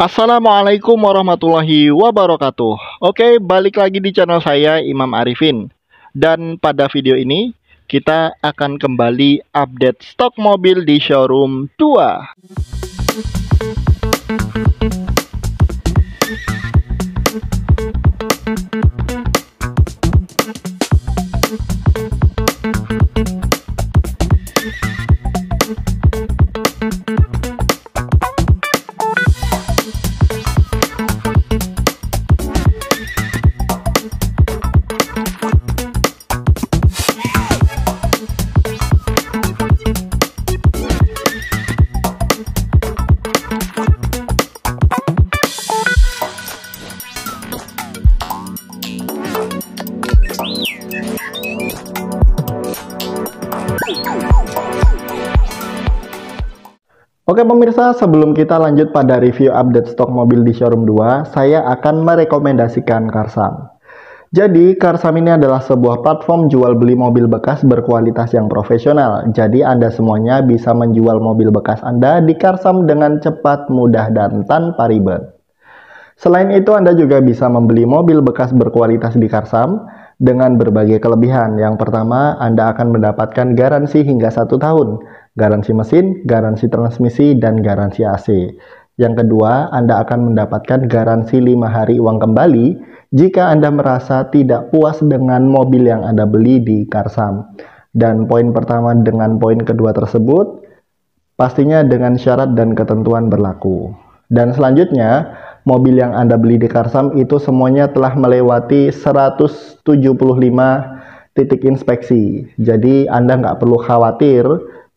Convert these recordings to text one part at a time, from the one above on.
Assalamualaikum warahmatullahi wabarakatuh Oke balik lagi di channel saya Imam Arifin Dan pada video ini kita akan kembali update stok mobil di showroom 2 Oke pemirsa, sebelum kita lanjut pada review update stok mobil di showroom 2, saya akan merekomendasikan Karsam. Jadi, Karsam ini adalah sebuah platform jual beli mobil bekas berkualitas yang profesional. Jadi, Anda semuanya bisa menjual mobil bekas Anda di Karsam dengan cepat, mudah, dan tanpa ribet. Selain itu, Anda juga bisa membeli mobil bekas berkualitas di Karsam dengan berbagai kelebihan. Yang pertama, Anda akan mendapatkan garansi hingga satu tahun garansi mesin, garansi transmisi, dan garansi AC. Yang kedua, Anda akan mendapatkan garansi 5 hari uang kembali jika Anda merasa tidak puas dengan mobil yang Anda beli di Karsam. Dan poin pertama dengan poin kedua tersebut, pastinya dengan syarat dan ketentuan berlaku. Dan selanjutnya, mobil yang Anda beli di Karsam itu semuanya telah melewati 175 titik inspeksi. Jadi Anda nggak perlu khawatir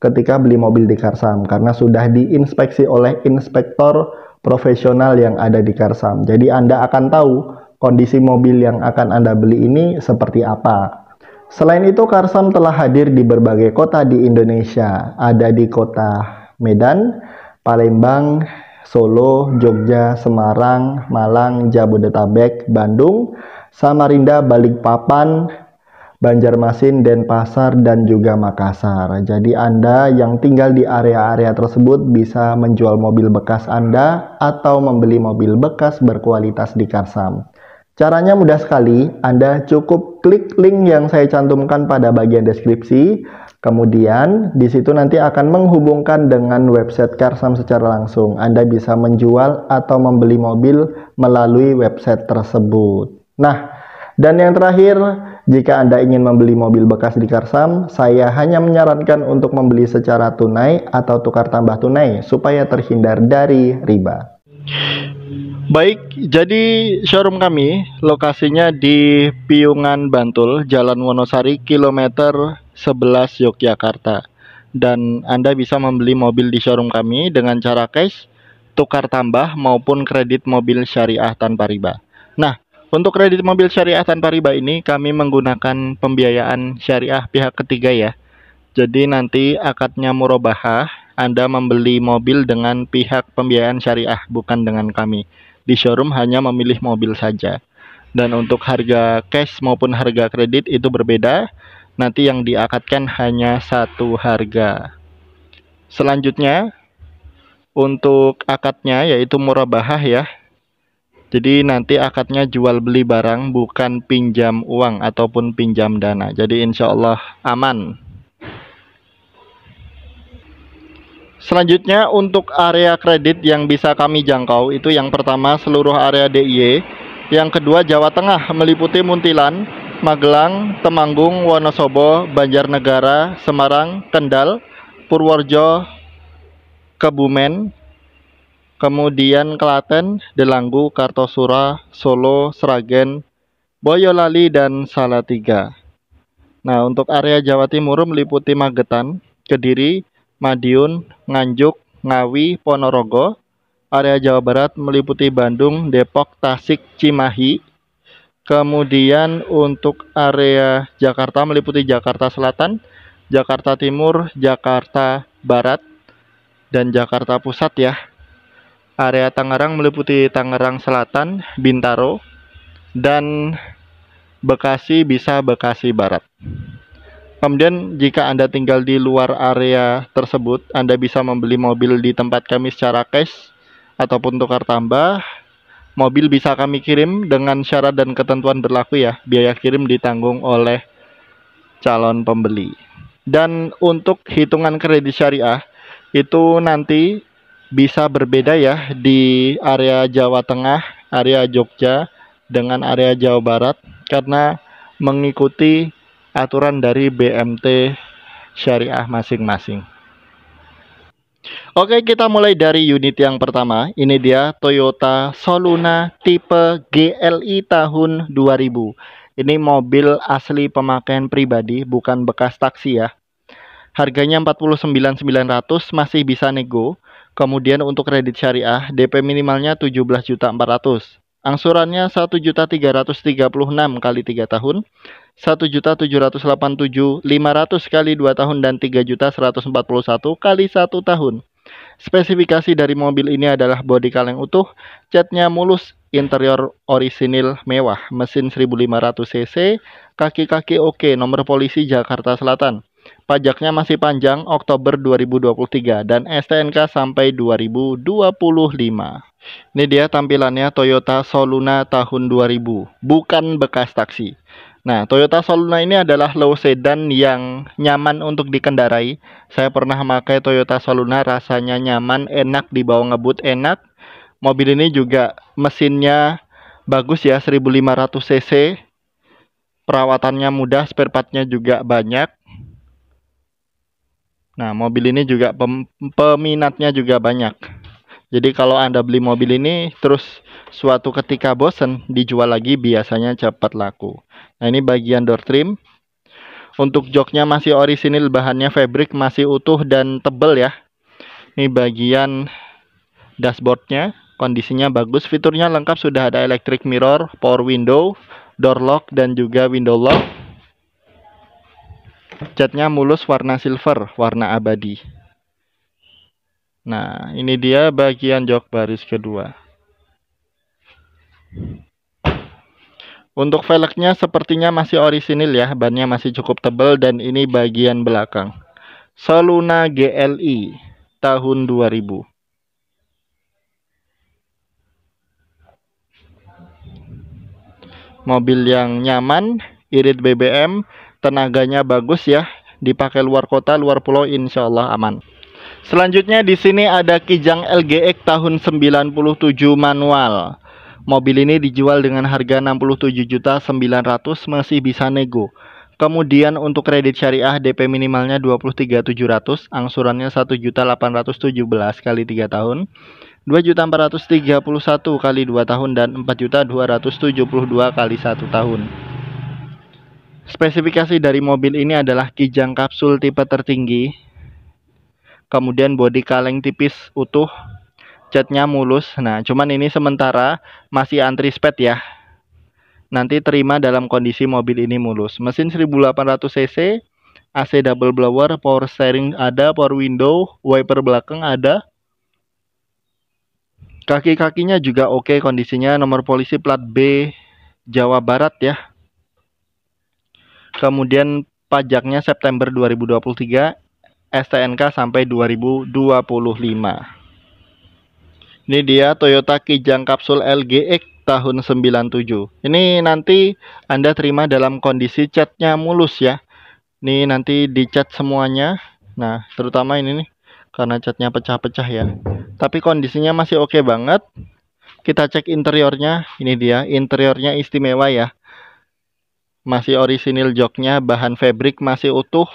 ketika beli mobil di Karsam karena sudah diinspeksi oleh inspektor profesional yang ada di Karsam. Jadi Anda akan tahu kondisi mobil yang akan Anda beli ini seperti apa. Selain itu Karsam telah hadir di berbagai kota di Indonesia. Ada di kota Medan, Palembang, Solo, Jogja, Semarang, Malang, Jabodetabek, Bandung, Samarinda, Balikpapan, Banjarmasin, Denpasar, dan juga Makassar. Jadi Anda yang tinggal di area-area tersebut bisa menjual mobil bekas Anda atau membeli mobil bekas berkualitas di Karsam. Caranya mudah sekali, Anda cukup klik link yang saya cantumkan pada bagian deskripsi, kemudian di situ nanti akan menghubungkan dengan website Karsam secara langsung. Anda bisa menjual atau membeli mobil melalui website tersebut. Nah, dan yang terakhir, jika Anda ingin membeli mobil bekas di Karsam, saya hanya menyarankan untuk membeli secara tunai atau tukar tambah tunai supaya terhindar dari riba. Baik, jadi showroom kami lokasinya di Piungan Bantul, Jalan Wonosari, kilometer 11 Yogyakarta. Dan Anda bisa membeli mobil di showroom kami dengan cara cash, tukar tambah maupun kredit mobil syariah tanpa riba. Nah, untuk kredit mobil syariah tanpa riba ini kami menggunakan pembiayaan syariah pihak ketiga ya. Jadi nanti akadnya murabahah, Anda membeli mobil dengan pihak pembiayaan syariah bukan dengan kami. Di showroom hanya memilih mobil saja. Dan untuk harga cash maupun harga kredit itu berbeda. Nanti yang diakadkan hanya satu harga. Selanjutnya untuk akadnya yaitu murabahah ya jadi nanti akadnya jual beli barang bukan pinjam uang ataupun pinjam dana. Jadi insya Allah aman. Selanjutnya untuk area kredit yang bisa kami jangkau itu yang pertama seluruh area DIY. Yang kedua Jawa Tengah meliputi Muntilan, Magelang, Temanggung, Wonosobo, Banjarnegara, Semarang, Kendal, Purworejo, Kebumen, kemudian Klaten, Delanggu, Kartosura, Solo, Sragen, Boyolali, dan Salatiga. Nah, untuk area Jawa Timur meliputi Magetan, Kediri, Madiun, Nganjuk, Ngawi, Ponorogo. Area Jawa Barat meliputi Bandung, Depok, Tasik, Cimahi. Kemudian untuk area Jakarta meliputi Jakarta Selatan, Jakarta Timur, Jakarta Barat, dan Jakarta Pusat ya. Area Tangerang meliputi Tangerang Selatan, Bintaro, dan Bekasi bisa Bekasi Barat. Kemudian jika Anda tinggal di luar area tersebut, Anda bisa membeli mobil di tempat kami secara cash ataupun tukar tambah. Mobil bisa kami kirim dengan syarat dan ketentuan berlaku ya. Biaya kirim ditanggung oleh calon pembeli. Dan untuk hitungan kredit syariah itu nanti bisa berbeda ya di area Jawa Tengah, area Jogja dengan area Jawa Barat karena mengikuti aturan dari BMT syariah masing-masing. Oke, kita mulai dari unit yang pertama. Ini dia Toyota Soluna tipe GLI tahun 2000. Ini mobil asli pemakaian pribadi, bukan bekas taksi ya. Harganya 49.900 masih bisa nego Kemudian untuk kredit syariah, DP minimalnya 17.400. Angsurannya 1.336 kali 3 tahun, 1.787.500 kali 2 tahun dan 3.141 kali 1 tahun. Spesifikasi dari mobil ini adalah bodi kaleng utuh, catnya mulus, interior orisinil mewah, mesin 1500 cc, kaki-kaki oke, nomor polisi Jakarta Selatan. Pajaknya masih panjang Oktober 2023 dan STNK sampai 2025. Ini dia tampilannya Toyota Soluna tahun 2000, bukan bekas taksi. Nah, Toyota Soluna ini adalah low sedan yang nyaman untuk dikendarai. Saya pernah memakai Toyota Soluna, rasanya nyaman, enak dibawa ngebut enak. Mobil ini juga mesinnya bagus ya, 1500 cc. Perawatannya mudah, spare partnya juga banyak. Nah, mobil ini juga pem peminatnya juga banyak. Jadi kalau Anda beli mobil ini terus suatu ketika bosen dijual lagi biasanya cepat laku. Nah, ini bagian door trim. Untuk joknya masih orisinil, bahannya fabric masih utuh dan tebel ya. Ini bagian dashboardnya, kondisinya bagus, fiturnya lengkap sudah ada electric mirror, power window, door lock dan juga window lock catnya mulus warna silver, warna abadi. Nah, ini dia bagian jok baris kedua. Untuk velgnya sepertinya masih orisinil ya, bannya masih cukup tebal dan ini bagian belakang. Soluna GLI tahun 2000. Mobil yang nyaman, irit BBM, tenaganya bagus ya, dipakai luar kota, luar pulau insya Allah aman. Selanjutnya di sini ada Kijang LGX tahun 97 manual. Mobil ini dijual dengan harga 67.900 masih bisa nego. Kemudian untuk kredit syariah DP minimalnya 23.700, angsurannya 1.817 kali 3 tahun, 2.431 kali 2 tahun dan 4.272 kali 1 tahun. Spesifikasi dari mobil ini adalah kijang kapsul tipe tertinggi, kemudian bodi kaleng tipis utuh, catnya mulus. Nah, cuman ini sementara masih antri spek ya. Nanti terima dalam kondisi mobil ini mulus. Mesin 1800 cc, AC double blower, power steering ada, power window, wiper belakang ada. Kaki-kakinya juga oke kondisinya, nomor polisi plat B Jawa Barat ya kemudian pajaknya September 2023, STNK sampai 2025. Ini dia Toyota Kijang Kapsul LGX tahun 97. Ini nanti Anda terima dalam kondisi catnya mulus ya. Ini nanti dicat semuanya. Nah, terutama ini nih karena catnya pecah-pecah ya. Tapi kondisinya masih oke okay banget. Kita cek interiornya. Ini dia, interiornya istimewa ya masih orisinil joknya, bahan fabric masih utuh.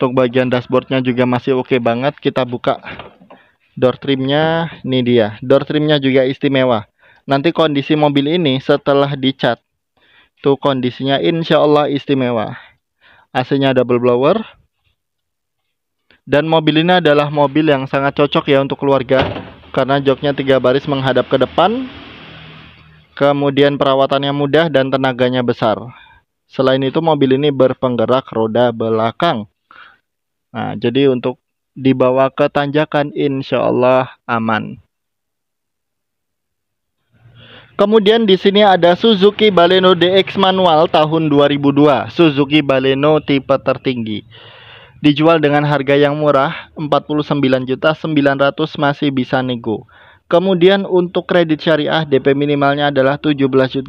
Untuk bagian dashboardnya juga masih oke okay banget. Kita buka door trimnya, ini dia. Door trimnya juga istimewa. Nanti kondisi mobil ini setelah dicat, tuh kondisinya insya Allah istimewa. AC-nya double blower. Dan mobil ini adalah mobil yang sangat cocok ya untuk keluarga. Karena joknya tiga baris menghadap ke depan, kemudian perawatannya mudah dan tenaganya besar. Selain itu mobil ini berpenggerak roda belakang. Nah, jadi untuk dibawa ke tanjakan insya Allah aman. Kemudian di sini ada Suzuki Baleno DX manual tahun 2002, Suzuki Baleno tipe tertinggi. Dijual dengan harga yang murah, 49.900 masih bisa nego. Kemudian untuk kredit syariah DP minimalnya adalah 17.400.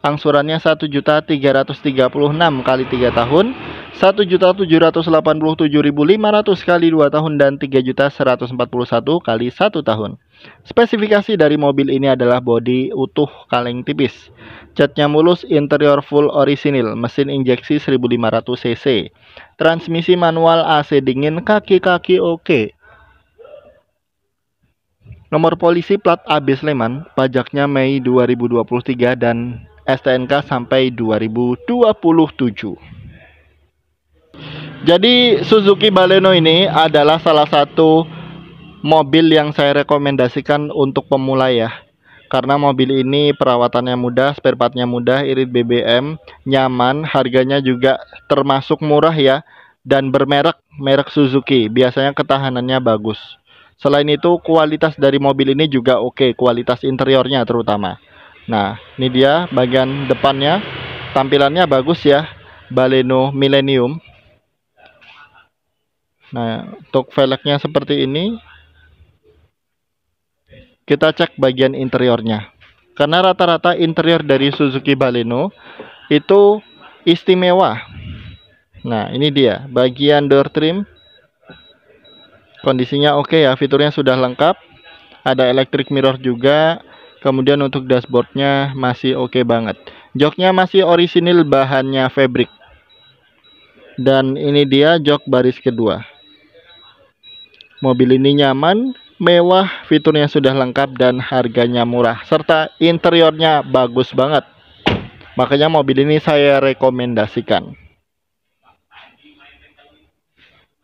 Angsurannya 1.336 kali 3 tahun, 1.787.500 kali 2 tahun dan 3.141 kali 1 tahun. Spesifikasi dari mobil ini adalah bodi utuh kaleng tipis. Catnya mulus, interior full orisinil, mesin injeksi 1500 cc. Transmisi manual AC dingin, kaki-kaki oke. okay. Nomor polisi plat AB Sleman, pajaknya Mei 2023 dan STNK sampai 2027. Jadi Suzuki Baleno ini adalah salah satu mobil yang saya rekomendasikan untuk pemula ya. Karena mobil ini perawatannya mudah, spare partnya mudah, irit BBM, nyaman, harganya juga termasuk murah ya dan bermerek merek Suzuki. Biasanya ketahanannya bagus. Selain itu kualitas dari mobil ini juga oke, okay, kualitas interiornya terutama. Nah, ini dia bagian depannya. Tampilannya bagus ya, Baleno Millennium. Nah, untuk velgnya seperti ini. Kita cek bagian interiornya. Karena rata-rata interior dari Suzuki Baleno itu istimewa. Nah, ini dia bagian door trim kondisinya oke okay ya fiturnya sudah lengkap ada electric mirror juga kemudian untuk dashboardnya masih oke okay banget joknya masih orisinil bahannya fabric dan ini dia jok baris kedua mobil ini nyaman mewah fiturnya sudah lengkap dan harganya murah serta interiornya bagus banget makanya mobil ini saya rekomendasikan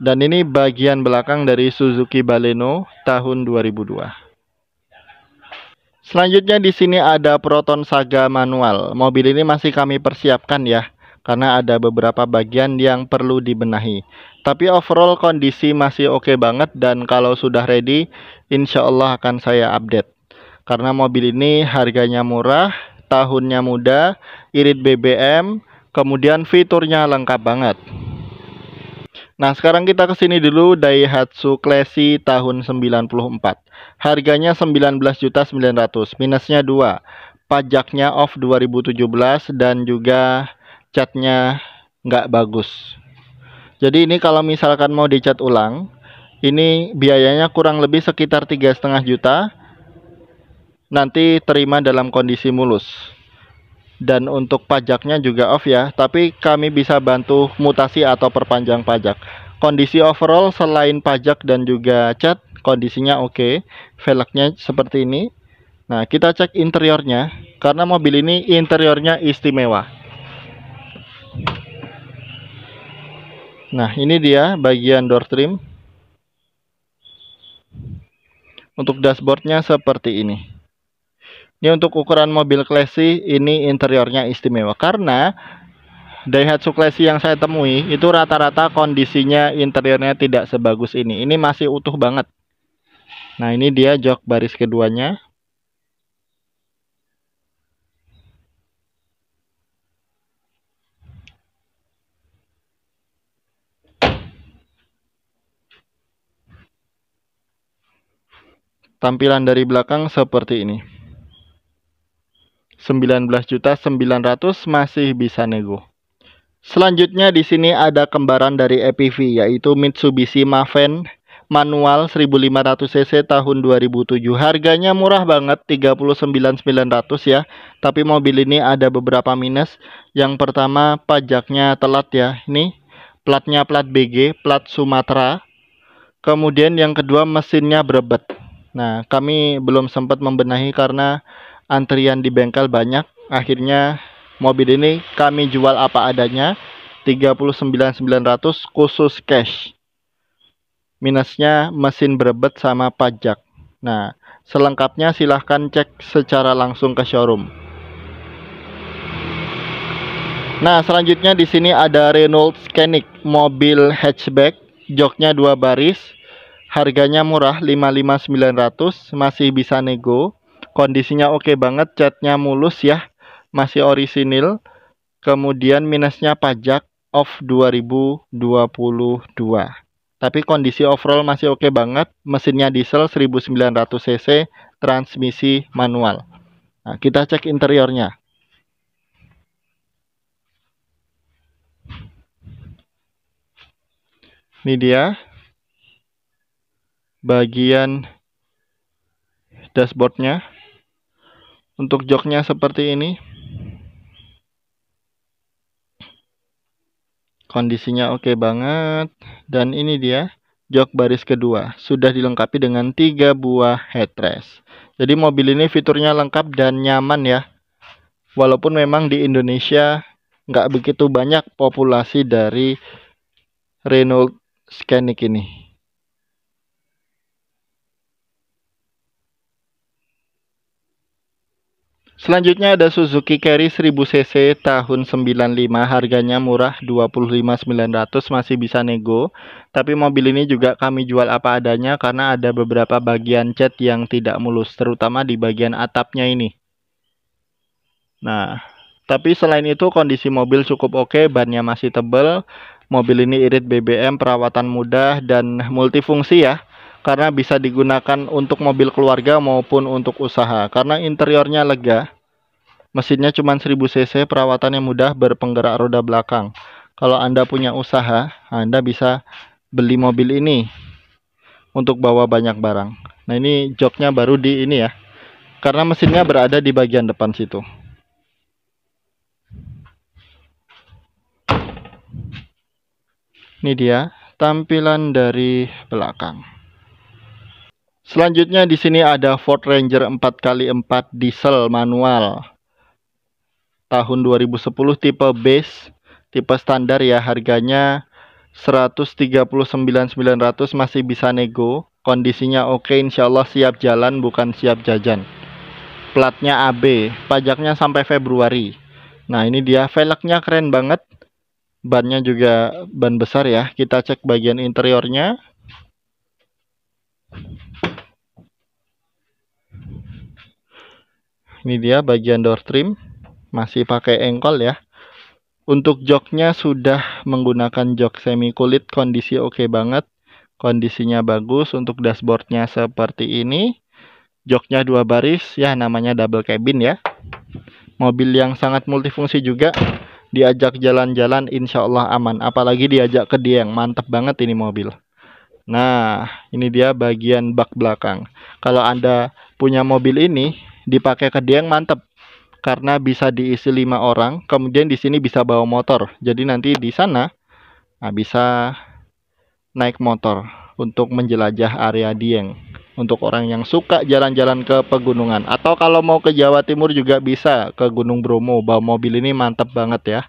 dan ini bagian belakang dari Suzuki Baleno tahun 2002. Selanjutnya di sini ada Proton Saga manual. Mobil ini masih kami persiapkan ya karena ada beberapa bagian yang perlu dibenahi. Tapi overall kondisi masih oke okay banget dan kalau sudah ready, insya Allah akan saya update. Karena mobil ini harganya murah, tahunnya muda, irit BBM, kemudian fiturnya lengkap banget. Nah, sekarang kita ke sini dulu Daihatsu Classy tahun 94. Harganya 19.900, minusnya 2. Pajaknya off 2017 dan juga catnya nggak bagus. Jadi ini kalau misalkan mau dicat ulang, ini biayanya kurang lebih sekitar 3,5 juta. Nanti terima dalam kondisi mulus dan untuk pajaknya juga off ya tapi kami bisa bantu mutasi atau perpanjang pajak kondisi overall selain pajak dan juga cat kondisinya oke okay. velgnya seperti ini nah kita cek interiornya karena mobil ini interiornya istimewa nah ini dia bagian door trim untuk dashboardnya seperti ini ini untuk ukuran mobil classy, ini interiornya istimewa karena Daihatsu Classy yang saya temui itu rata-rata kondisinya interiornya tidak sebagus ini. Ini masih utuh banget. Nah, ini dia jok baris keduanya. Tampilan dari belakang seperti ini. 19.900 masih bisa nego. Selanjutnya di sini ada kembaran dari EPV yaitu Mitsubishi Maven manual 1500 cc tahun 2007. Harganya murah banget 39.900 ya. Tapi mobil ini ada beberapa minus. Yang pertama pajaknya telat ya. Ini platnya plat BG, plat Sumatera. Kemudian yang kedua mesinnya berebet. Nah, kami belum sempat membenahi karena antrian di bengkel banyak akhirnya mobil ini kami jual apa adanya 39.900 khusus cash minusnya mesin berebet sama pajak nah selengkapnya silahkan cek secara langsung ke showroom nah selanjutnya di sini ada Renault Scenic mobil hatchback joknya dua baris harganya murah 55900 masih bisa nego kondisinya oke okay banget, catnya mulus ya, masih orisinil. Kemudian minusnya pajak off 2022. Tapi kondisi overall masih oke okay banget, mesinnya diesel 1900 cc, transmisi manual. Nah, kita cek interiornya. Ini dia bagian dashboardnya untuk joknya seperti ini. Kondisinya oke okay banget. Dan ini dia jok baris kedua. Sudah dilengkapi dengan tiga buah headrest. Jadi mobil ini fiturnya lengkap dan nyaman ya. Walaupun memang di Indonesia nggak begitu banyak populasi dari Renault Scenic ini. Selanjutnya ada Suzuki Carry 1000cc tahun 95 harganya murah 25.900 masih bisa nego tapi mobil ini juga kami jual apa adanya karena ada beberapa bagian cat yang tidak mulus terutama di bagian atapnya ini. Nah, tapi selain itu kondisi mobil cukup oke, bannya masih tebal, mobil ini irit BBM, perawatan mudah dan multifungsi ya karena bisa digunakan untuk mobil keluarga maupun untuk usaha. Karena interiornya lega, mesinnya cuma 1000 cc, perawatannya mudah, berpenggerak roda belakang. Kalau Anda punya usaha, Anda bisa beli mobil ini untuk bawa banyak barang. Nah ini joknya baru di ini ya, karena mesinnya berada di bagian depan situ. Ini dia tampilan dari belakang. Selanjutnya di sini ada Ford Ranger 4x4 diesel manual tahun 2010 tipe base, tipe standar ya harganya 139.900 masih bisa nego. Kondisinya oke insya Allah siap jalan bukan siap jajan. Platnya AB, pajaknya sampai Februari. Nah ini dia velgnya keren banget. Bannya juga ban besar ya. Kita cek bagian interiornya. ini dia bagian door trim masih pakai engkol ya untuk joknya sudah menggunakan jok semi kulit kondisi oke okay banget kondisinya bagus untuk dashboardnya seperti ini joknya dua baris ya namanya double cabin ya mobil yang sangat multifungsi juga diajak jalan-jalan insyaallah aman apalagi diajak ke Dieng mantep banget ini mobil Nah, ini dia bagian bak belakang. Kalau Anda punya mobil ini, dipakai ke Dieng mantep karena bisa diisi lima orang. Kemudian di sini bisa bawa motor. Jadi nanti di sana nah bisa naik motor untuk menjelajah area Dieng untuk orang yang suka jalan-jalan ke pegunungan atau kalau mau ke Jawa Timur juga bisa ke Gunung Bromo bawa mobil ini mantap banget ya.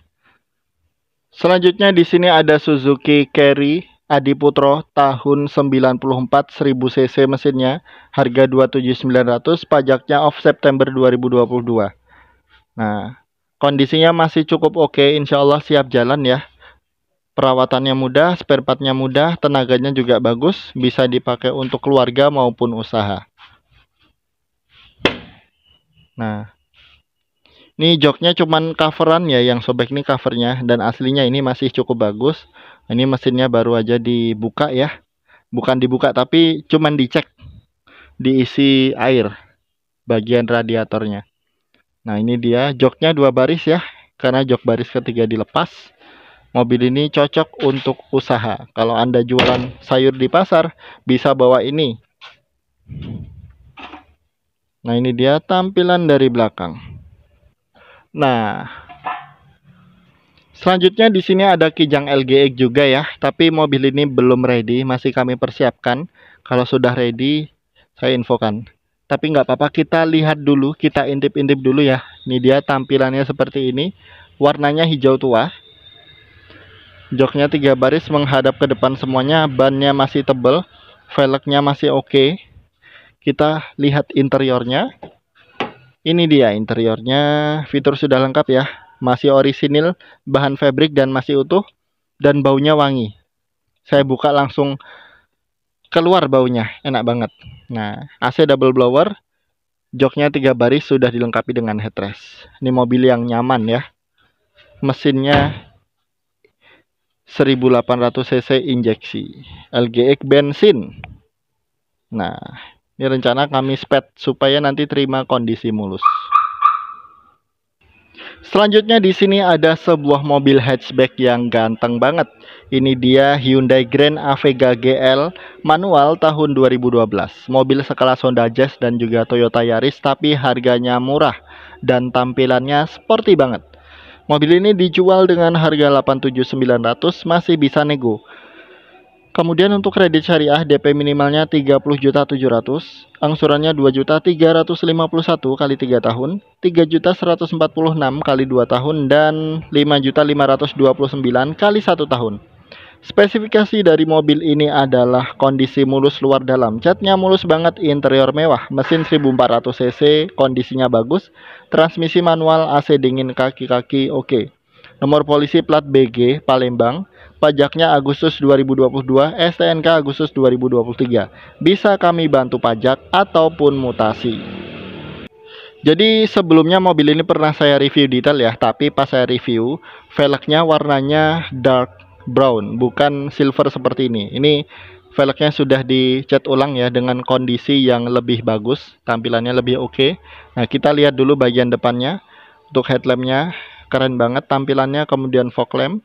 Selanjutnya di sini ada Suzuki Carry Adi Putro tahun 94 1000 cc mesinnya harga 27900 pajaknya off September 2022 nah kondisinya masih cukup oke okay, insya Allah siap jalan ya perawatannya mudah spare partnya mudah tenaganya juga bagus bisa dipakai untuk keluarga maupun usaha nah ini joknya cuman coveran ya yang sobek ini covernya dan aslinya ini masih cukup bagus ini mesinnya baru aja dibuka ya. Bukan dibuka tapi cuman dicek. Diisi air bagian radiatornya. Nah, ini dia joknya dua baris ya. Karena jok baris ketiga dilepas. Mobil ini cocok untuk usaha. Kalau Anda jualan sayur di pasar, bisa bawa ini. Nah, ini dia tampilan dari belakang. Nah, Selanjutnya di sini ada Kijang LGX juga ya, tapi mobil ini belum ready, masih kami persiapkan. Kalau sudah ready, saya infokan. Tapi nggak apa-apa, kita lihat dulu, kita intip-intip dulu ya. Ini dia tampilannya seperti ini, warnanya hijau tua. Joknya tiga baris menghadap ke depan semuanya, bannya masih tebel, velgnya masih oke. Okay. Kita lihat interiornya. Ini dia interiornya, fitur sudah lengkap ya masih orisinil, bahan fabric dan masih utuh dan baunya wangi. Saya buka langsung keluar baunya, enak banget. Nah, AC double blower, joknya tiga baris sudah dilengkapi dengan headrest. Ini mobil yang nyaman ya. Mesinnya 1800 cc injeksi, LGX bensin. Nah, ini rencana kami sped supaya nanti terima kondisi mulus. Selanjutnya di sini ada sebuah mobil hatchback yang ganteng banget. Ini dia Hyundai Grand Avega GL manual tahun 2012. Mobil sekelas Honda Jazz dan juga Toyota Yaris tapi harganya murah dan tampilannya sporty banget. Mobil ini dijual dengan harga 87900 masih bisa nego. Kemudian untuk kredit syariah DP minimalnya 30.700, angsurannya 2.351 kali 3 tahun, 3.146 kali 2 tahun dan 5.529 kali 1 tahun. Spesifikasi dari mobil ini adalah kondisi mulus luar dalam, catnya mulus banget, interior mewah, mesin 1400 cc, kondisinya bagus, transmisi manual, AC dingin, kaki-kaki oke. Okay. Nomor polisi plat BG Palembang pajaknya Agustus 2022, STNK Agustus 2023. Bisa kami bantu pajak ataupun mutasi. Jadi sebelumnya mobil ini pernah saya review detail ya, tapi pas saya review, velgnya warnanya dark brown, bukan silver seperti ini. Ini velgnya sudah dicat ulang ya dengan kondisi yang lebih bagus, tampilannya lebih oke. Okay. Nah, kita lihat dulu bagian depannya. Untuk headlampnya keren banget tampilannya, kemudian fog lamp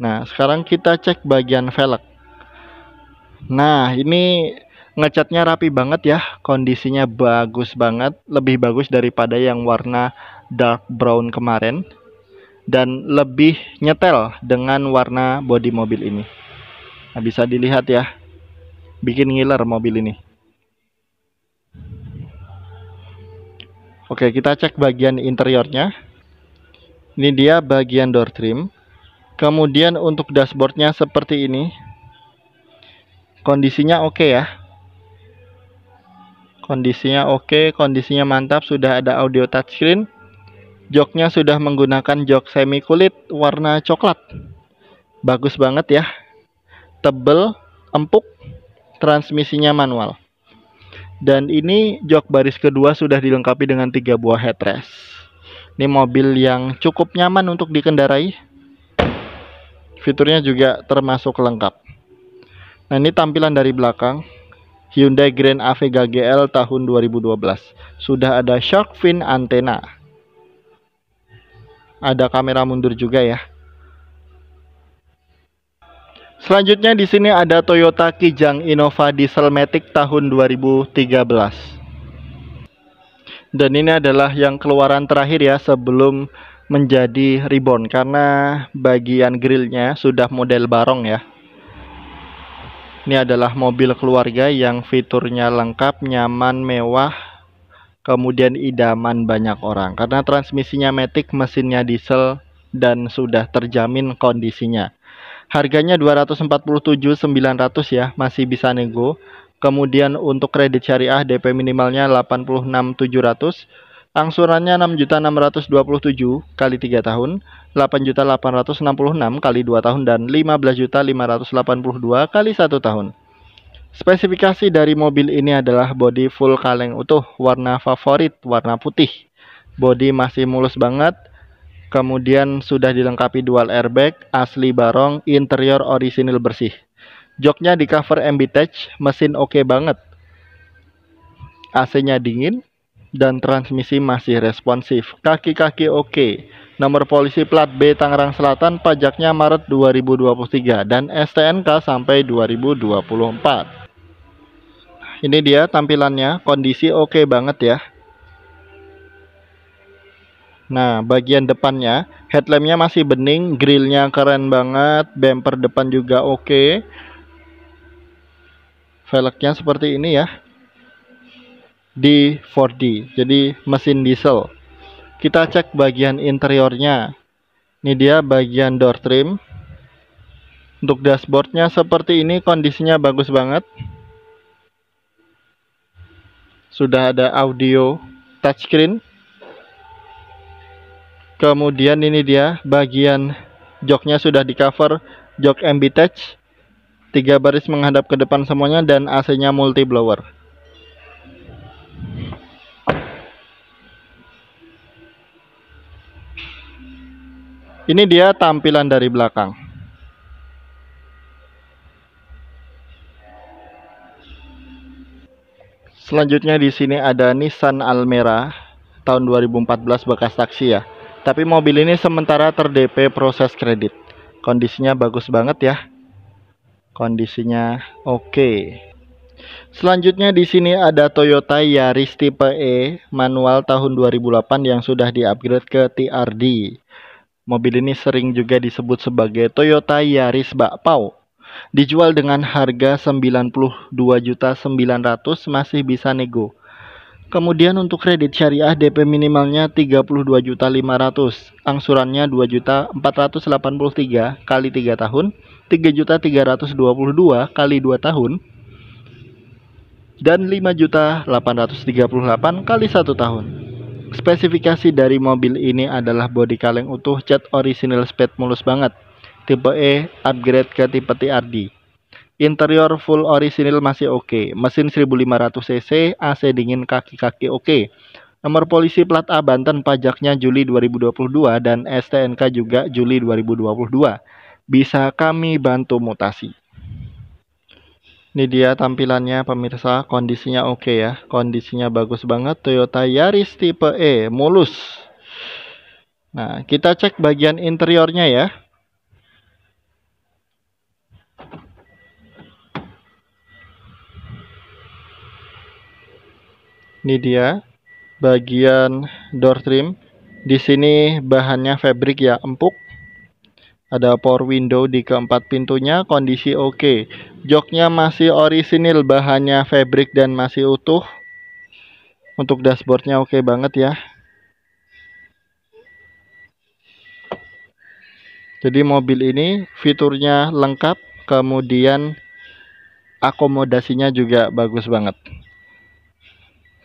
Nah, sekarang kita cek bagian velg. Nah, ini ngecatnya rapi banget ya. Kondisinya bagus banget, lebih bagus daripada yang warna dark brown kemarin dan lebih nyetel dengan warna bodi mobil ini. Nah, bisa dilihat ya. Bikin ngiler mobil ini. Oke, kita cek bagian interiornya. Ini dia bagian door trim kemudian untuk dashboardnya seperti ini kondisinya oke okay ya kondisinya oke okay, kondisinya mantap sudah ada audio touchscreen joknya sudah menggunakan jok semi kulit warna coklat bagus banget ya tebel empuk transmisinya manual dan ini jok baris kedua sudah dilengkapi dengan tiga buah headrest ini mobil yang cukup nyaman untuk dikendarai Fiturnya juga termasuk lengkap. Nah, ini tampilan dari belakang. Hyundai Grand Avega GL tahun 2012. Sudah ada shark fin antena. Ada kamera mundur juga ya. Selanjutnya di sini ada Toyota Kijang Innova Diesel Matic tahun 2013. Dan ini adalah yang keluaran terakhir ya sebelum menjadi ribbon karena bagian grillnya sudah model barong ya ini adalah mobil keluarga yang fiturnya lengkap, nyaman, mewah, kemudian idaman banyak orang. Karena transmisinya matic, mesinnya diesel, dan sudah terjamin kondisinya. Harganya 247.900 ya, masih bisa nego. Kemudian untuk kredit syariah DP minimalnya 86.700 Angsurannya 6.627 kali 3 tahun, 8.866 kali 2 tahun dan 15.582 kali 1 tahun. Spesifikasi dari mobil ini adalah bodi full kaleng utuh, warna favorit warna putih. Bodi masih mulus banget. Kemudian sudah dilengkapi dual airbag, asli barong, interior orisinil bersih. Joknya di cover Tech, mesin oke okay banget. AC-nya dingin, dan transmisi masih responsif. Kaki-kaki oke. Okay. Nomor polisi plat B Tangerang Selatan pajaknya Maret 2023 dan STNK sampai 2024. Ini dia tampilannya, kondisi oke okay banget ya. Nah, bagian depannya, headlampnya masih bening, grillnya keren banget, bumper depan juga oke. Okay. Velgnya seperti ini ya. D4D jadi mesin diesel kita cek bagian interiornya ini dia bagian door trim untuk dashboardnya seperti ini kondisinya bagus banget sudah ada audio touchscreen kemudian ini dia bagian joknya sudah di cover jok touch tiga baris menghadap ke depan semuanya dan AC nya multi blower Ini dia tampilan dari belakang. Selanjutnya di sini ada Nissan Almera tahun 2014 bekas taksi ya. Tapi mobil ini sementara terdp proses kredit. Kondisinya bagus banget ya. Kondisinya oke. Okay. Selanjutnya di sini ada Toyota Yaris tipe E manual tahun 2008 yang sudah diupgrade ke TRD. Mobil ini sering juga disebut sebagai Toyota Yaris Bakpao. Dijual dengan harga 92.900 masih bisa nego. Kemudian untuk kredit syariah DP minimalnya 32.500, angsurannya 2.483 kali 3 tahun, 3.322 kali 2 tahun, dan 5.838 kali 1 tahun. Spesifikasi dari mobil ini adalah body kaleng utuh cat orisinil spade mulus banget. Tipe E upgrade ke tipe TRD. Interior full orisinil masih oke. Okay. Mesin 1500 cc, AC dingin kaki-kaki oke. okay. Nomor polisi plat A Banten pajaknya Juli 2022 dan STNK juga Juli 2022. Bisa kami bantu mutasi. Ini dia tampilannya pemirsa, kondisinya oke okay ya. Kondisinya bagus banget Toyota Yaris tipe E, mulus. Nah, kita cek bagian interiornya ya. Ini dia bagian door trim. Di sini bahannya fabric ya, empuk. Ada power window di keempat pintunya, kondisi oke. Okay. Joknya masih orisinil, bahannya fabric dan masih utuh. Untuk dashboardnya oke okay banget ya. Jadi mobil ini fiturnya lengkap, kemudian akomodasinya juga bagus banget.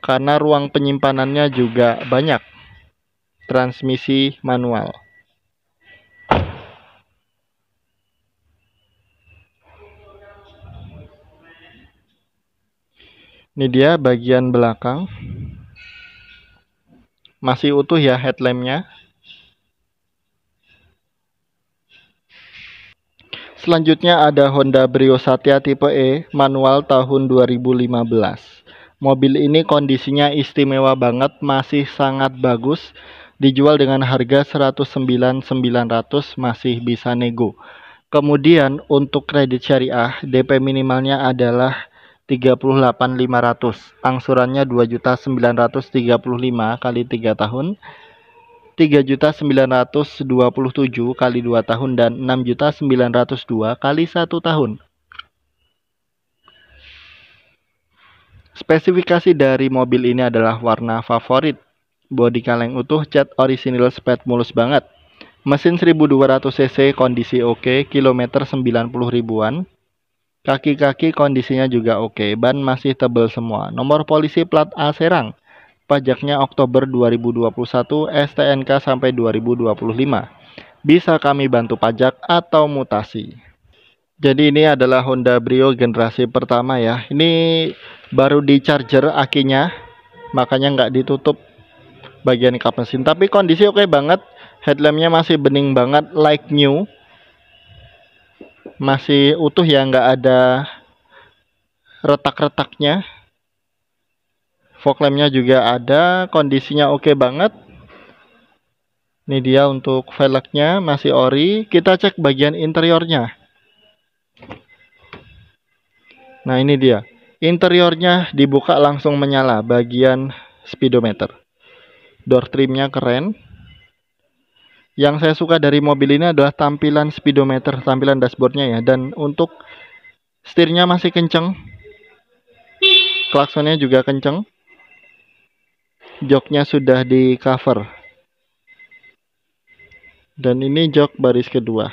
Karena ruang penyimpanannya juga banyak. Transmisi manual. Ini dia bagian belakang. Masih utuh ya headlampnya. Selanjutnya ada Honda Brio Satya tipe E manual tahun 2015. Mobil ini kondisinya istimewa banget, masih sangat bagus. Dijual dengan harga 109.900 masih bisa nego. Kemudian untuk kredit syariah, DP minimalnya adalah 38.500. Angsurannya 2.935 kali 3 tahun. 3.927 kali 2 tahun dan 6.902 kali 1 tahun. Spesifikasi dari mobil ini adalah warna favorit. Bodi kaleng utuh, cat orisinil spet mulus banget. Mesin 1200 cc, kondisi oke, okay, kilometer 90 ribuan. Kaki-kaki kondisinya juga oke, ban masih tebal semua. Nomor polisi plat A Serang. Pajaknya Oktober 2021, STNK sampai 2025. Bisa kami bantu pajak atau mutasi. Jadi ini adalah Honda Brio generasi pertama ya. Ini baru di charger akinya, makanya nggak ditutup bagian kap mesin. Tapi kondisi oke banget, headlampnya masih bening banget, like new masih utuh ya nggak ada retak-retaknya fog lampnya juga ada kondisinya oke okay banget ini dia untuk velgnya masih ori kita cek bagian interiornya nah ini dia interiornya dibuka langsung menyala bagian speedometer door trimnya keren yang saya suka dari mobil ini adalah tampilan speedometer, tampilan dashboardnya ya. Dan untuk setirnya masih kenceng, klaksonnya juga kenceng, joknya sudah di cover. Dan ini jok baris kedua.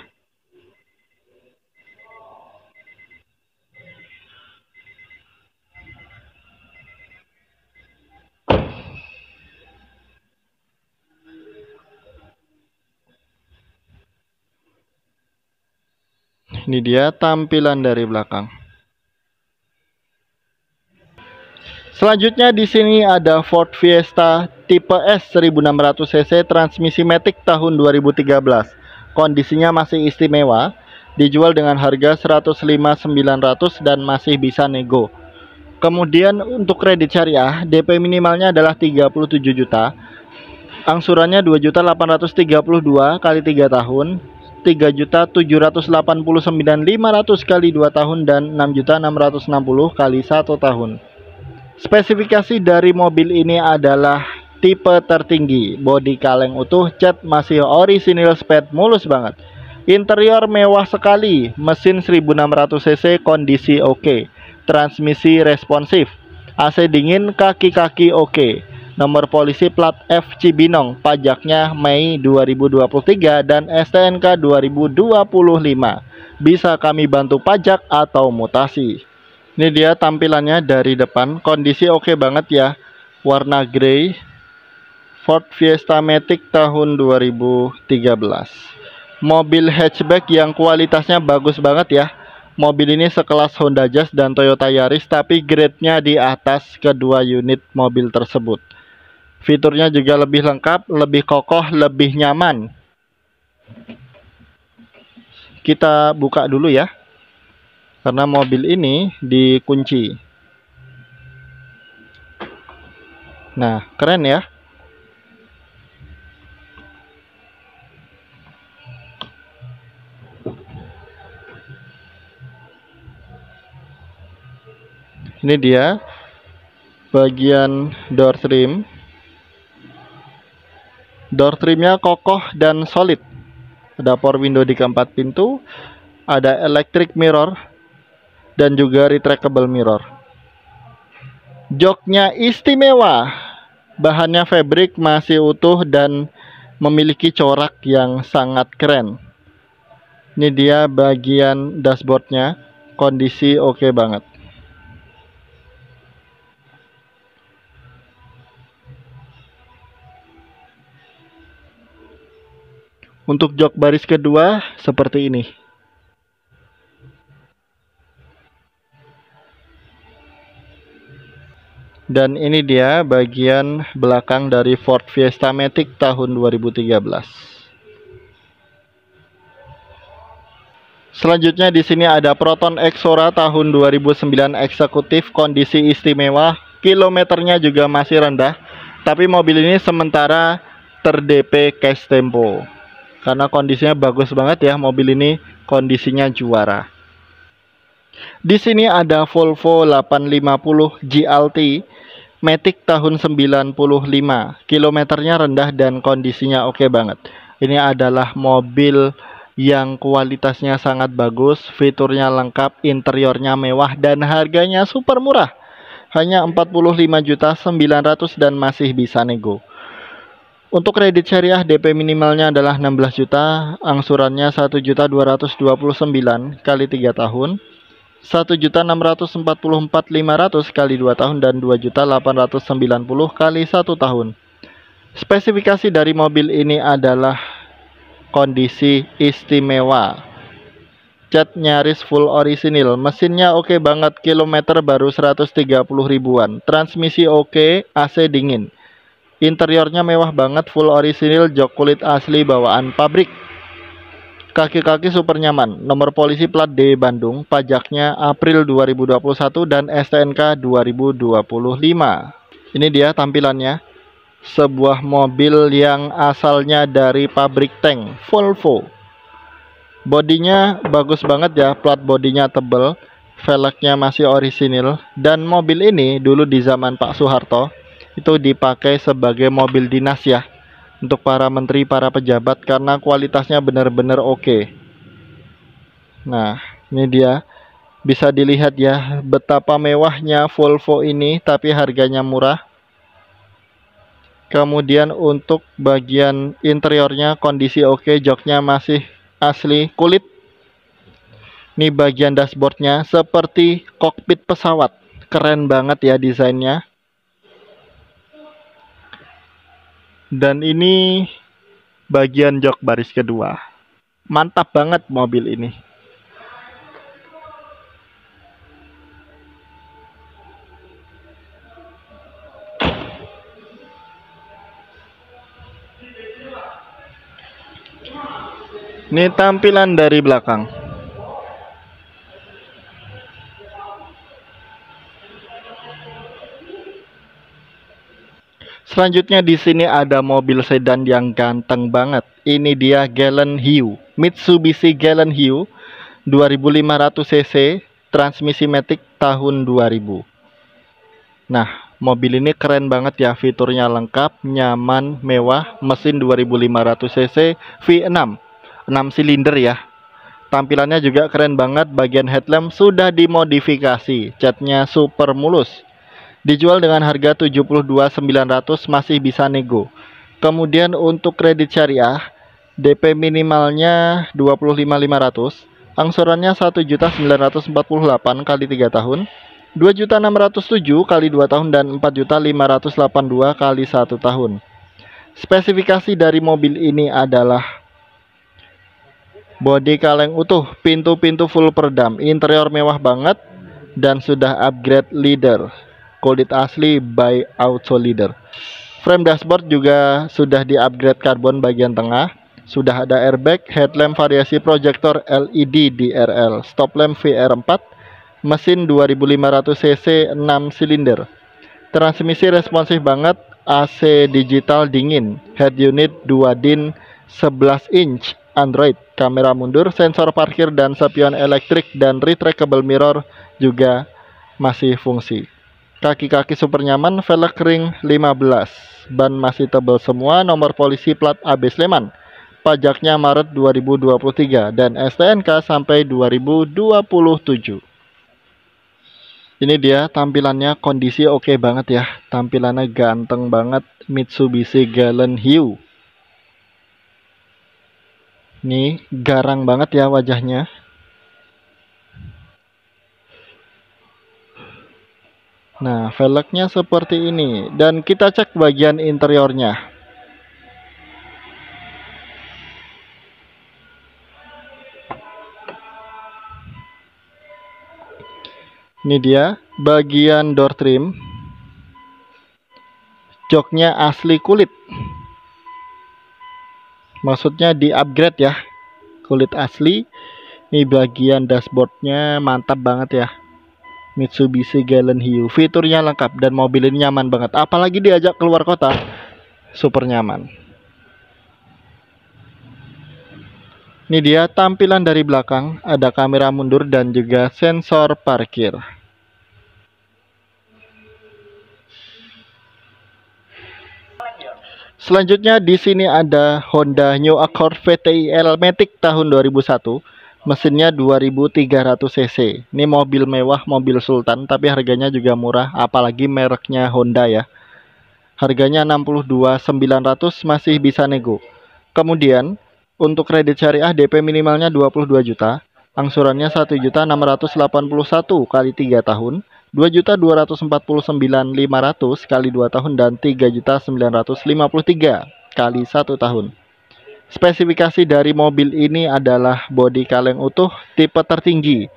ini dia tampilan dari belakang. Selanjutnya di sini ada Ford Fiesta tipe S 1600 cc transmisi matic tahun 2013. Kondisinya masih istimewa, dijual dengan harga 105.900 dan masih bisa nego. Kemudian untuk kredit syariah, DP minimalnya adalah 37 juta. Angsurannya 2.832 kali 3 tahun, 3.789.500 kali 2 tahun dan 6.660 kali 1 tahun. Spesifikasi dari mobil ini adalah tipe tertinggi, bodi kaleng utuh, cat masih orisinil speed mulus banget. Interior mewah sekali, mesin 1600 cc kondisi oke, okay. transmisi responsif, AC dingin, kaki-kaki oke. okay nomor polisi plat F Cibinong, pajaknya Mei 2023 dan STNK 2025. Bisa kami bantu pajak atau mutasi. Ini dia tampilannya dari depan, kondisi oke okay banget ya. Warna grey Ford Fiesta Matic tahun 2013. Mobil hatchback yang kualitasnya bagus banget ya. Mobil ini sekelas Honda Jazz dan Toyota Yaris tapi grade-nya di atas kedua unit mobil tersebut. Fiturnya juga lebih lengkap, lebih kokoh, lebih nyaman. Kita buka dulu ya. Karena mobil ini dikunci. Nah, keren ya. Ini dia bagian door trim Door trimnya kokoh dan solid. Ada power window di keempat pintu, ada electric mirror, dan juga retractable mirror. Joknya istimewa. Bahannya fabric masih utuh dan memiliki corak yang sangat keren. Ini dia bagian dashboardnya, kondisi oke okay banget. Untuk jok baris kedua seperti ini. Dan ini dia bagian belakang dari Ford Fiesta Matic tahun 2013. Selanjutnya di sini ada Proton Exora tahun 2009 eksekutif kondisi istimewa, kilometernya juga masih rendah, tapi mobil ini sementara terdp cash tempo karena kondisinya bagus banget ya mobil ini kondisinya juara. Di sini ada Volvo 850 GLT Matic tahun 95. Kilometernya rendah dan kondisinya oke okay banget. Ini adalah mobil yang kualitasnya sangat bagus, fiturnya lengkap, interiornya mewah dan harganya super murah. Hanya 45 juta 900 dan masih bisa nego. Untuk kredit syariah DP minimalnya adalah 16 juta, angsurannya 1.229 kali 3 tahun, 1.644.500 kali 2 tahun dan 2.890 kali 1 tahun. Spesifikasi dari mobil ini adalah kondisi istimewa. Cat nyaris full orisinil, mesinnya oke okay banget, kilometer baru 130 ribuan, transmisi oke, okay, AC dingin. Interiornya mewah banget, full orisinil, jok kulit asli bawaan pabrik. Kaki-kaki super nyaman, nomor polisi plat D Bandung, pajaknya April 2021 dan STNK 2025. Ini dia tampilannya, sebuah mobil yang asalnya dari pabrik tank Volvo. Bodinya bagus banget ya, plat bodinya tebel, velgnya masih orisinil, dan mobil ini dulu di zaman Pak Soeharto itu dipakai sebagai mobil dinas ya untuk para menteri, para pejabat karena kualitasnya benar-benar oke. Nah, ini dia bisa dilihat ya betapa mewahnya Volvo ini tapi harganya murah. Kemudian untuk bagian interiornya kondisi oke, joknya masih asli kulit. Ini bagian dashboardnya seperti kokpit pesawat. Keren banget ya desainnya. Dan ini bagian jok baris kedua. Mantap banget mobil ini. Ini tampilan dari belakang. Selanjutnya di sini ada mobil sedan yang ganteng banget. Ini dia Galen Hue, Mitsubishi Galen Hue 2500 cc, transmisi matic tahun 2000. Nah, mobil ini keren banget ya, fiturnya lengkap, nyaman, mewah, mesin 2500 cc V6, 6 silinder ya. Tampilannya juga keren banget, bagian headlamp sudah dimodifikasi, catnya super mulus dijual dengan harga 72.900 masih bisa nego. Kemudian untuk kredit syariah, DP minimalnya 25.500, angsurannya 1.948 kali 3 tahun, 2.607 kali 2 tahun dan 4.582 kali 1 tahun. Spesifikasi dari mobil ini adalah bodi kaleng utuh, pintu-pintu full perdam, interior mewah banget, dan sudah upgrade leader kulit asli by Auto Leader. Frame dashboard juga sudah di-upgrade karbon bagian tengah. Sudah ada airbag, headlamp variasi proyektor LED DRL, stop lamp VR4, mesin 2500 cc 6 silinder. Transmisi responsif banget, AC digital dingin, head unit 2 DIN 11 inch Android, kamera mundur, sensor parkir dan spion elektrik dan retractable mirror juga masih fungsi. Kaki-kaki super nyaman, velg ring 15. Ban masih tebal semua, nomor polisi plat AB Sleman. Pajaknya Maret 2023 dan STNK sampai 2027. Ini dia tampilannya kondisi oke okay banget ya. Tampilannya ganteng banget Mitsubishi Galen Hue. Nih garang banget ya wajahnya. Nah, velgnya seperti ini dan kita cek bagian interiornya. Ini dia bagian door trim. Joknya asli kulit. Maksudnya di-upgrade ya. Kulit asli. Ini bagian dashboardnya mantap banget ya. Mitsubishi Galen Hiu. Fiturnya lengkap dan mobil ini nyaman banget. Apalagi diajak keluar kota, super nyaman. Ini dia tampilan dari belakang, ada kamera mundur dan juga sensor parkir. Selanjutnya di sini ada Honda New Accord VTI L Matic tahun 2001 Mesinnya 2300 cc. Ini mobil mewah, mobil sultan tapi harganya juga murah apalagi mereknya Honda ya. Harganya 62.900 masih bisa nego. Kemudian untuk kredit syariah DP minimalnya 22 juta, angsurannya 1.681 kali 3 tahun, 2.249.500 kali 2 tahun dan 3.953 kali 1 tahun. Spesifikasi dari mobil ini adalah bodi kaleng utuh tipe tertinggi,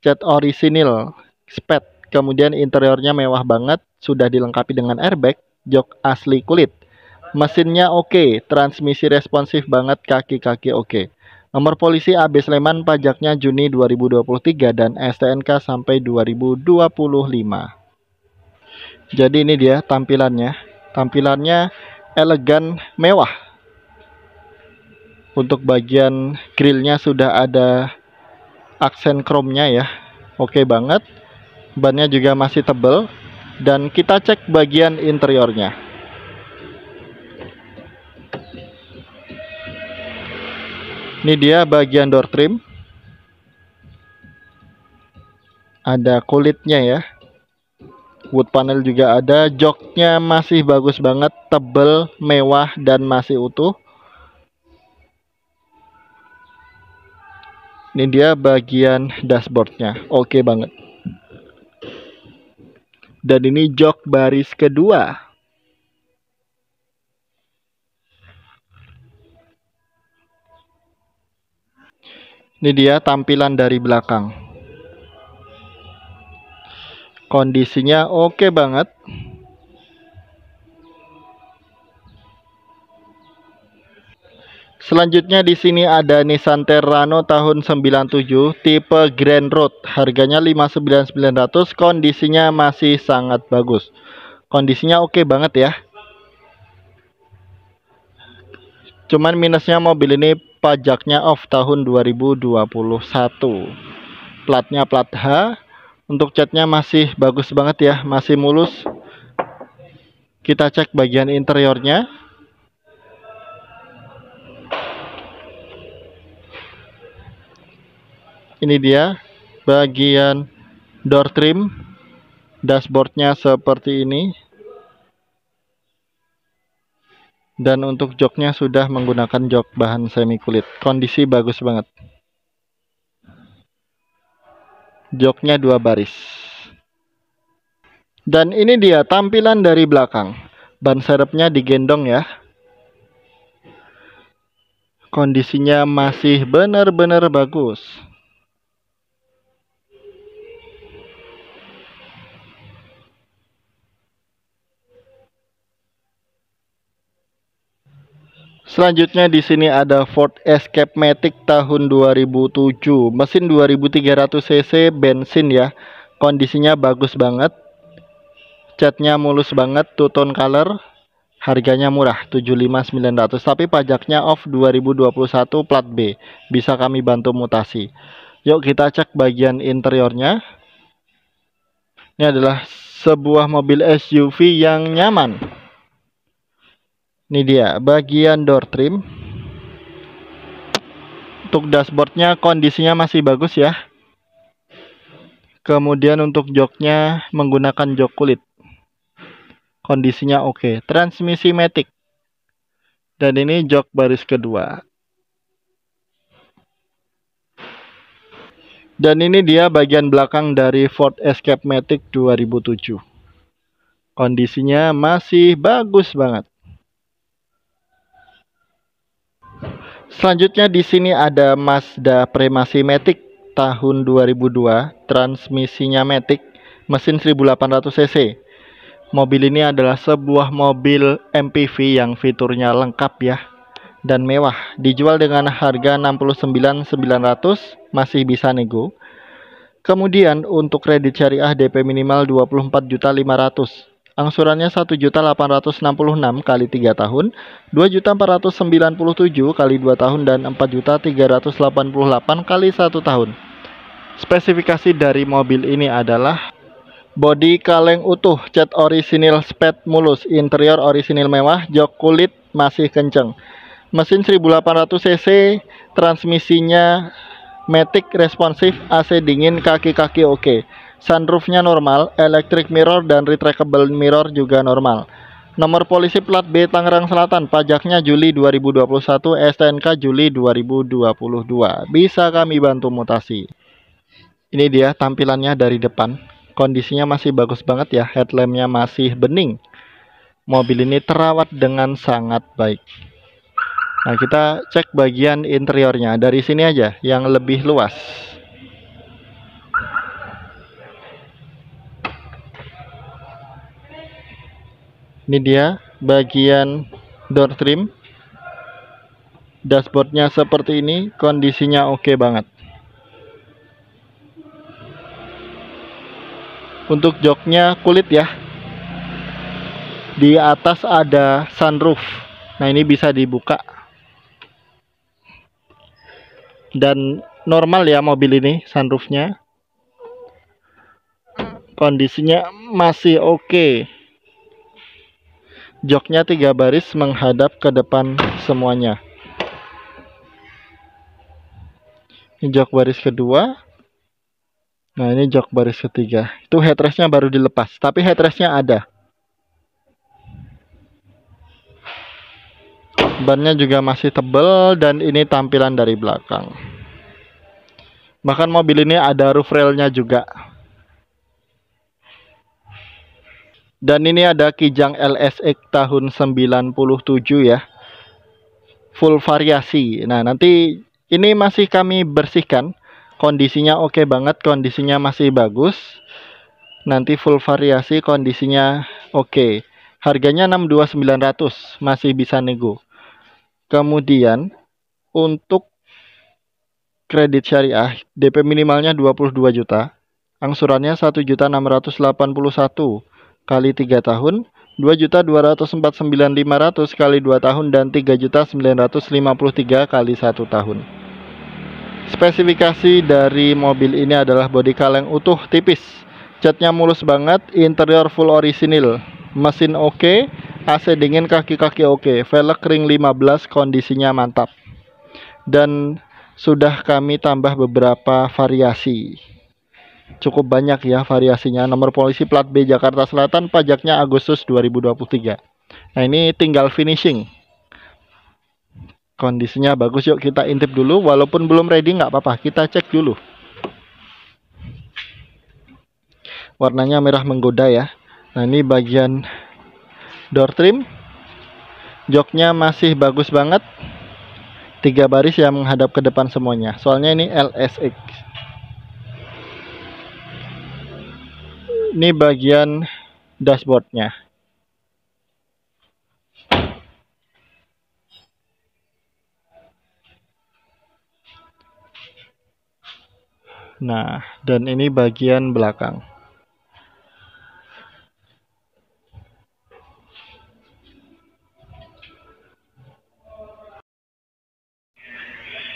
cat orisinil, spet. Kemudian interiornya mewah banget, sudah dilengkapi dengan airbag, jok asli kulit. Mesinnya oke, okay, transmisi responsif banget, kaki-kaki oke. okay. Nomor polisi AB Sleman pajaknya Juni 2023 dan STNK sampai 2025. Jadi ini dia tampilannya. Tampilannya elegan mewah untuk bagian grillnya sudah ada aksen chrome-nya ya oke okay banget bannya juga masih tebel dan kita cek bagian interiornya ini dia bagian door trim ada kulitnya ya wood panel juga ada joknya masih bagus banget tebel mewah dan masih utuh Ini dia bagian dashboardnya. Oke okay banget. Dan ini jok baris kedua. Ini dia tampilan dari belakang. Kondisinya oke okay banget. Selanjutnya di sini ada Nissan Terrano tahun 97 tipe Grand Road. Harganya 59900, kondisinya masih sangat bagus. Kondisinya oke okay banget ya. Cuman minusnya mobil ini pajaknya off tahun 2021. Platnya plat H. Untuk catnya masih bagus banget ya, masih mulus. Kita cek bagian interiornya. ini dia bagian door trim dashboardnya seperti ini dan untuk joknya sudah menggunakan jok bahan semi kulit kondisi bagus banget joknya dua baris dan ini dia tampilan dari belakang ban serepnya digendong ya kondisinya masih benar-benar bagus Selanjutnya di sini ada Ford Escape Matic tahun 2007, mesin 2300 cc bensin ya. Kondisinya bagus banget. Catnya mulus banget, two tone color. Harganya murah, 75.900, tapi pajaknya off 2021 plat B. Bisa kami bantu mutasi. Yuk kita cek bagian interiornya. Ini adalah sebuah mobil SUV yang nyaman ini dia bagian door trim untuk dashboardnya kondisinya masih bagus ya kemudian untuk joknya menggunakan jok kulit kondisinya oke okay. transmisi matic dan ini jok baris kedua dan ini dia bagian belakang dari Ford Escape Matic 2007 kondisinya masih bagus banget Selanjutnya di sini ada Mazda Premasi Matic tahun 2002, transmisinya Matic, mesin 1800 cc. Mobil ini adalah sebuah mobil MPV yang fiturnya lengkap ya dan mewah. Dijual dengan harga 69.900, masih bisa nego. Kemudian untuk kredit syariah DP minimal 24.500 angsurannya 1.866 kali 3 tahun, 2.497 kali 2 tahun dan 4.388 kali 1 tahun. Spesifikasi dari mobil ini adalah Bodi kaleng utuh, cat orisinil spet mulus, interior orisinil mewah, jok kulit masih kenceng. Mesin 1800 cc, transmisinya matic responsif, AC dingin, kaki-kaki oke. okay. Sunroofnya normal, electric mirror dan retractable mirror juga normal. Nomor polisi plat B Tangerang Selatan, pajaknya Juli 2021, STNK Juli 2022. Bisa kami bantu mutasi. Ini dia tampilannya dari depan. Kondisinya masih bagus banget ya, headlampnya masih bening. Mobil ini terawat dengan sangat baik. Nah, kita cek bagian interiornya dari sini aja yang lebih luas. ini dia bagian door trim dashboardnya seperti ini kondisinya oke okay banget untuk joknya kulit ya di atas ada sunroof nah ini bisa dibuka dan normal ya mobil ini sunroofnya kondisinya masih oke okay joknya tiga baris menghadap ke depan semuanya ini jok baris kedua nah ini jok baris ketiga itu headrestnya baru dilepas tapi headrestnya ada bannya juga masih tebel dan ini tampilan dari belakang bahkan mobil ini ada roof railnya juga Dan ini ada Kijang LSX tahun 97 ya. Full variasi. Nah, nanti ini masih kami bersihkan. Kondisinya oke okay banget, kondisinya masih bagus. Nanti full variasi kondisinya oke. Okay. Harganya 62900, masih bisa nego. Kemudian untuk kredit syariah, DP minimalnya 22 juta, angsurannya 1.681 kali 3 tahun 2.249.500 kali 2 tahun dan 3.953 kali 1 tahun. Spesifikasi dari mobil ini adalah bodi kaleng utuh tipis, catnya mulus banget, interior full orisinil, mesin oke, okay, AC dingin, kaki-kaki oke, okay, velg ring 15 kondisinya mantap. Dan sudah kami tambah beberapa variasi cukup banyak ya variasinya. Nomor polisi plat B Jakarta Selatan pajaknya Agustus 2023. Nah, ini tinggal finishing. Kondisinya bagus yuk kita intip dulu walaupun belum ready nggak apa-apa, kita cek dulu. Warnanya merah menggoda ya. Nah, ini bagian door trim. Joknya masih bagus banget. Tiga baris yang menghadap ke depan semuanya. Soalnya ini LSX. ini bagian dashboardnya nah dan ini bagian belakang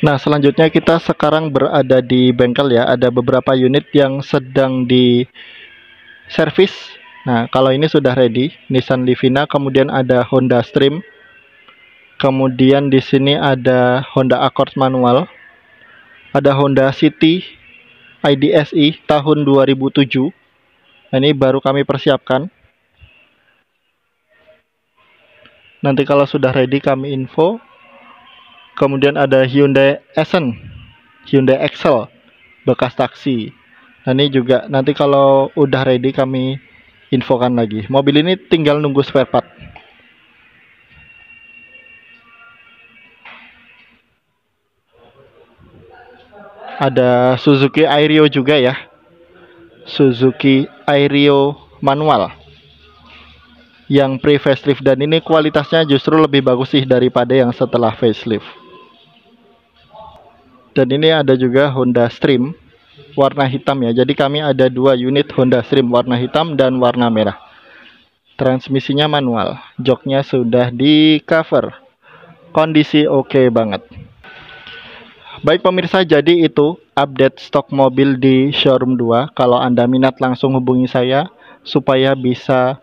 Nah, selanjutnya kita sekarang berada di bengkel ya. Ada beberapa unit yang sedang di service. Nah, kalau ini sudah ready, Nissan Livina, kemudian ada Honda Stream. Kemudian di sini ada Honda Accord manual. Ada Honda City IDSI tahun 2007. Nah, ini baru kami persiapkan. Nanti kalau sudah ready kami info. Kemudian ada Hyundai Accent, Hyundai Excel bekas taksi. Nah ini juga nanti kalau udah ready kami infokan lagi. Mobil ini tinggal nunggu spare part. Ada Suzuki Aerio juga ya. Suzuki Aerio manual yang pre facelift dan ini kualitasnya justru lebih bagus sih daripada yang setelah facelift. Dan ini ada juga Honda Stream warna hitam ya. Jadi kami ada dua unit Honda Stream warna hitam dan warna merah. Transmisinya manual, joknya sudah di cover. Kondisi oke okay banget. Baik pemirsa, jadi itu update stok mobil di showroom 2. Kalau Anda minat langsung hubungi saya supaya bisa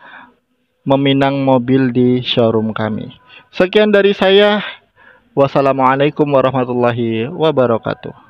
meminang mobil di showroom kami. Sekian dari saya. Wassalamualaikum warahmatullahi wabarakatuh.